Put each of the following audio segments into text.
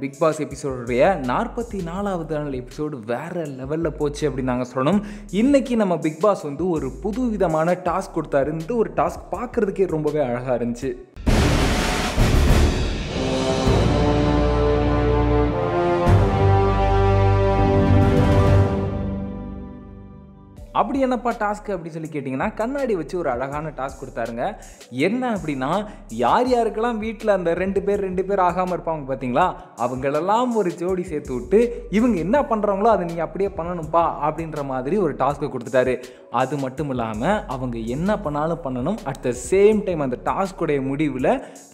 big pass எபிசோடுடைய நாற்பத்தி நாலாவது நாள் எபிசோடு வேறு லெவலில் போச்சு அப்படின்னு நாங்கள் சொல்லணும் இன்றைக்கி நம்ம பிக் பாஸ் வந்து ஒரு புது விதமான டாஸ்க் கொடுத்தாருன்ட்டு ஒரு டாஸ்க் பார்க்கறதுக்கே ரொம்பவே அழகாக இருந்துச்சு அப்படி என்னப்பா டாஸ்க் அப்படின்னு சொல்லி கேட்டிங்கன்னா கண்ணாடி வச்சு ஒரு அழகான டாஸ்க் கொடுத்தாருங்க என்ன அப்படின்னா யார் யாருக்கெல்லாம் வீட்டில் அந்த ரெண்டு பேர் ரெண்டு பேர் ஆகாமல் இருப்பாங்க பார்த்தீங்களா அவங்களெல்லாம் ஒரு ஜோடி சேர்த்து விட்டு இவங்க என்ன பண்ணுறாங்களோ அதை நீங்கள் அப்படியே பண்ணணும்ப்பா அப்படின்ற மாதிரி ஒரு டாஸ்க்கை கொடுத்துட்டாரு அது மட்டும் இல்லாமல் அவங்க என்ன பண்ணாலும் பண்ணணும் அட் த சேம் டைம் அந்த டாஸ்க்குடைய முடிவில்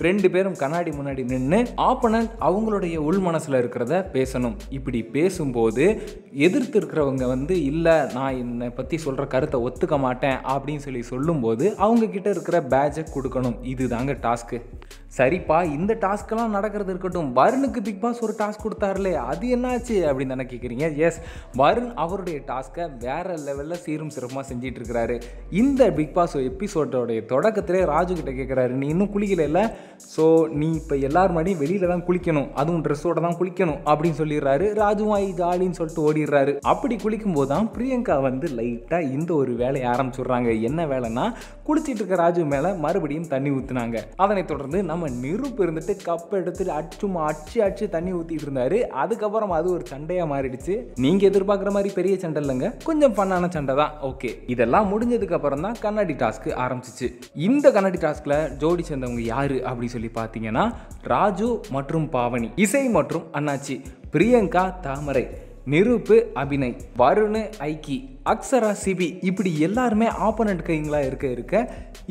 ரெண்டு பேரும் கண்ணாடி முன்னாடி நின்று ஆப்பனண்ட் அவங்களுடைய உள் மனசில் இருக்கிறத பேசணும் இப்படி பேசும்போது எதிர்த்து இருக்கிறவங்க வந்து இல்லை நான் என்னை பற்றி சொல்கிற கருத்தை ஒத்துக்க மாட்டேன் அப்படின்னு சொல்லி சொல்லும்போது அவங்கக்கிட்ட இருக்கிற பேஜை கொடுக்கணும் இது தாங்க டாஸ்க்கு சரிப்பா இந்த டாஸ்க்கெல்லாம் நடக்கிறது இருக்கட்டும் வருணுக்கு பிக் பாஸ் ஒரு டாஸ்க் கொடுத்தாருலே அது என்னாச்சு அப்படின்னு தானே கேட்குறீங்க எஸ் வருண் அவருடைய டாஸ்க்கை வேறு லெவலில் சீரும் சிறப்பாக செஞ்சிட்டு இருக்கிறாரு இந்த பிக் பாஸ் எபிசோடோடைய தொடக்கத்திலே ராஜுக்கிட்ட கேட்குறாரு நீ இன்னும் குளிக்கல இல்லை ஸோ நீ இப்போ எல்லார் மாதிரி வெளியில் தான் குளிக்கணும் அதுவும் ட்ரெஸ்ஸோட தான் குளிக்கணும் அப்படின்னு சொல்லிடுறாரு ராஜுவாய் ஜாலின்னு சொல்லிட்டு ஓடிடுறாரு அப்படி குளிக்கும்போது தான் பிரியங்கா வந்து லை லைட்டாக இந்த ஒரு வேலையை ஆரம்பிச்சுடுறாங்க என்ன வேலைன்னா குளிச்சிட்டு இருக்க ராஜு மேலே மறுபடியும் தண்ணி ஊற்றுனாங்க அதனைத் தொடர்ந்து நம்ம நெருப்பு இருந்துட்டு கப் எடுத்துட்டு அச்சுமா அச்சு அச்சு தண்ணி ஊற்றிட்டு இருந்தாரு அதுக்கப்புறம் அது ஒரு சண்டையாக மாறிடுச்சு நீங்கள் எதிர்பார்க்குற மாதிரி பெரிய சண்டை இல்லைங்க கொஞ்சம் பண்ணான சண்டை தான் ஓகே இதெல்லாம் முடிஞ்சதுக்கு அப்புறம் தான் கண்ணாடி டாஸ்க்கு ஆரம்பிச்சிச்சு இந்த கண்ணாடி டாஸ்கில் ஜோடி சேர்ந்தவங்க யாரு அப்படின்னு சொல்லி பார்த்தீங்கன்னா ராஜு மற்றும் பாவனி இசை மற்றும் அண்ணாச்சி பிரியங்கா தாமரை நெருப்பு அபிநய் வருண் ஐக்கி அக்ஸரா சிபி இப்படி எல்லாருமே ஆப்போனண்ட் கைங்களாக இருக்க இருக்க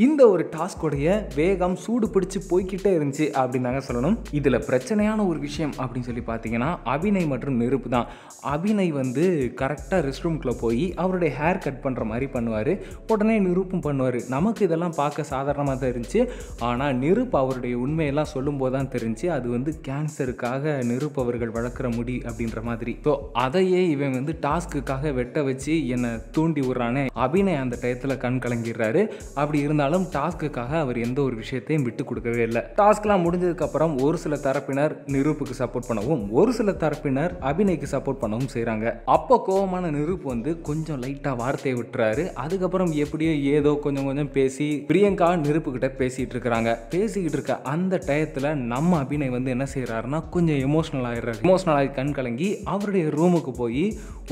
இந்த ஒரு டாஸ்கோடைய வேகம் சூடு பிடிச்சி போய்கிட்டே இருந்துச்சு அப்படின்னு தாங்க சொல்லணும் இதில் பிரச்சனையான ஒரு விஷயம் அப்படின்னு சொல்லி பார்த்தீங்கன்னா அபிநய் மற்றும் நெருப்பு தான் அபிநய் வந்து கரெக்டாக ரெஸ்ட் ரூம்குள்ளே போய் அவருடைய ஹேர் கட் பண்ணுற மாதிரி பண்ணுவார் உடனே நெருப்பும் பண்ணுவார் நமக்கு இதெல்லாம் பார்க்க சாதாரணமாக தான் இருந்துச்சு ஆனால் நெருப்பு அவருடைய உண்மையெல்லாம் சொல்லும்போது தான் தெரிஞ்சு அது வந்து கேன்சருக்காக நெருப்பு அவர்கள் வளர்க்குற முடி அப்படின்ற மாதிரி ஸோ அதையே இவன் வந்து டாஸ்க்குக்காக வெட்ட வச்சு என்னை விக்ரமனை தூண்டி விடுறானே அபிநய் அந்த டயத்தில் கண் கலங்கிடுறாரு அப்படி இருந்தாலும் டாஸ்க்குக்காக அவர் எந்த ஒரு விஷயத்தையும் விட்டு கொடுக்கவே இல்லை டாஸ்க்லாம் முடிஞ்சதுக்கப்புறம் ஒரு சில தரப்பினர் நிரூப்புக்கு சப்போர்ட் பண்ணவும் ஒரு சில தரப்பினர் அபிநய்க்கு சப்போர்ட் பண்ணவும் செய்கிறாங்க அப்போ கோபமான நிரூப் வந்து கொஞ்சம் லைட்டாக வார்த்தையை விட்டுறாரு அதுக்கப்புறம் எப்படியோ ஏதோ கொஞ்சம் கொஞ்சம் பேசி பிரியங்கா நிரூப்புக்கிட்ட பேசிகிட்டு இருக்கிறாங்க பேசிக்கிட்டு இருக்க அந்த டயத்தில் நம்ம அபிநய் வந்து என்ன செய்கிறாருன்னா கொஞ்சம் எமோஷனல் ஆகிடுறாரு எமோஷனல் ஆகி கண் கலங்கி அவருடைய ரூமுக்கு போய்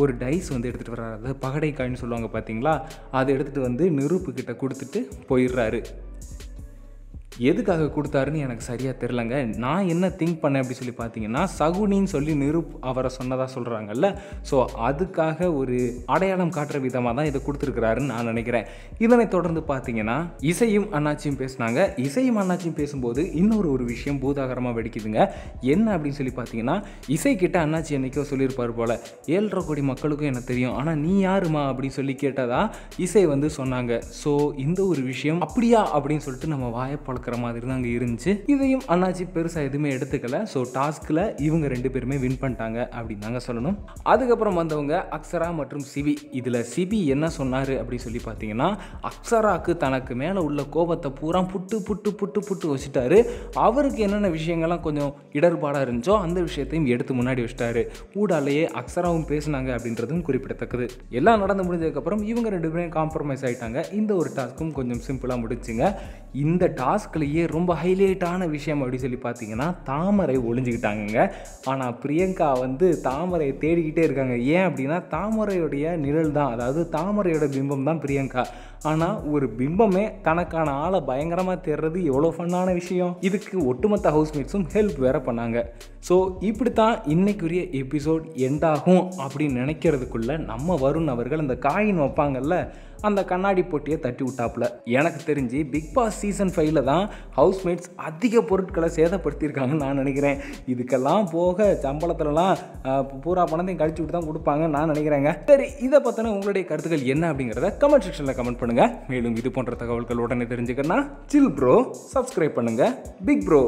ஒரு டைஸ் வந்து எடுத்துகிட்டு வர்றாரு பகடை சர்க்கரை காயின்னு சொல்லுவாங்க பார்த்தீங்களா அதை எடுத்துகிட்டு வந்து நெருப்புக்கிட்ட கொடுத்துட்டு போயிடுறாரு எதுக்காக கொடுத்தாருன்னு எனக்கு சரியாக தெரிலங்க நான் என்ன திங்க் பண்ணேன் அப்படி சொல்லி பார்த்தீங்கன்னா சகுனின்னு சொல்லி நிருப் அவரை சொன்னதாக சொல்கிறாங்கல்ல ஸோ அதுக்காக ஒரு அடையாளம் காட்டுற விதமாக தான் இதை கொடுத்துருக்கிறாருன்னு நான் நினைக்கிறேன் இதனை தொடர்ந்து பார்த்தீங்கன்னா இசையும் அண்ணாச்சியும் பேசினாங்க இசையும் அண்ணாச்சியும் பேசும்போது இன்னொரு ஒரு விஷயம் பூதாகரமாக வெடிக்குதுங்க என்ன அப்படின்னு சொல்லி பார்த்தீங்கன்னா இசைக்கிட்ட அண்ணாச்சி என்றைக்கோ சொல்லியிருப்பார் போல் ஏழரை கோடி மக்களுக்கும் எனக்கு தெரியும் ஆனால் நீ யாருமா அப்படின்னு சொல்லி கேட்டதா இசை வந்து சொன்னாங்க ஸோ இந்த ஒரு விஷயம் அப்படியா அப்படின்னு சொல்லிட்டு நம்ம வாயை பார்க்குற மாதிரி தான் அங்கே இருந்துச்சு இதையும் அண்ணாச்சி பெருசாக எதுவுமே எடுத்துக்கல ஸோ டாஸ்கில் இவங்க ரெண்டு பேருமே வின் பண்ணிட்டாங்க அப்படின்னு தாங்க சொல்லணும் அதுக்கப்புறம் வந்தவங்க அக்ஸரா மற்றும் சிபி இதில் சிபி என்ன சொன்னார் அப்படின்னு சொல்லி பார்த்தீங்கன்னா அக்ஸராக்கு தனக்கு மேலே உள்ள கோபத்தை பூரா புட்டு புட்டு புட்டு புட்டு வச்சுட்டாரு அவருக்கு என்னென்ன விஷயங்கள்லாம் கொஞ்சம் இடர்பாடாக இருந்துச்சோ அந்த விஷயத்தையும் எடுத்து முன்னாடி வச்சுட்டாரு ஊடாலேயே அக்ஸராவும் பேசினாங்க அப்படின்றதும் குறிப்பிடத்தக்கது எல்லாம் நடந்து முடிஞ்சதுக்கப்புறம் இவங்க ரெண்டு பேரும் காம்ப்ரமைஸ் ஆகிட்டாங்க இந்த ஒரு டாஸ்க்கும் கொஞ்சம் சிம்பிளாக முடிச்சுங்க இந்த டாஸ்க் நாட்களையே ரொம்ப ஹைலைட்டான விஷயம் அப்படின்னு சொல்லி பார்த்தீங்கன்னா தாமரை ஒழிஞ்சிக்கிட்டாங்க ஆனால் பிரியங்கா வந்து தாமரையை தேடிக்கிட்டே இருக்காங்க ஏன் அப்படின்னா தாமரையுடைய நிழல் தான் அதாவது தாமரையோட பிம்பம் தான் பிரியங்கா ஆனால் ஒரு பிம்பமே தனக்கான ஆளை பயங்கரமாக தேடுறது எவ்வளோ ஃபன்னான விஷயம் இதுக்கு ஒட்டுமொத்த ஹவுஸ்மேட்ஸும் ஹெல்ப் வேற பண்ணாங்க ஸோ இப்படி தான் இன்றைக்குரிய எபிசோட் எண்ட் ஆகும் அப்படின்னு நினைக்கிறதுக்குள்ளே நம்ம வருண் அவர்கள் அந்த காயின் வைப்பாங்கல்ல அந்த கண்ணாடி போட்டியை தட்டி விட்டாப்புல எனக்கு தெரிஞ்சு பிக் பாஸ் சீசன் ஃபைவ்ல தான் ஹவுஸ்மேட்ஸ் அதிக பொருட்களை சேதப்படுத்தியிருக்காங்கன்னு நான் நினைக்கிறேன் இதுக்கெல்லாம் போக சம்பளத்துலலாம் பூரா பணத்தையும் கழிச்சு விட்டு தான் கொடுப்பாங்க நான் நினைக்கிறேங்க சரி இதை பற்றின உங்களுடைய கருத்துக்கள் என்ன அப்படிங்கிறத கமெண்ட் செக்ஷனில் கமெண்ட் பண்ணுங்கள் மேலும் இது போன்ற தகவல்கள் உடனே தெரிஞ்சுக்கணும்னா சில் ப்ரோ சப்ஸ்கிரைப் பண்ணுங்கள் பிக் ப்ரோ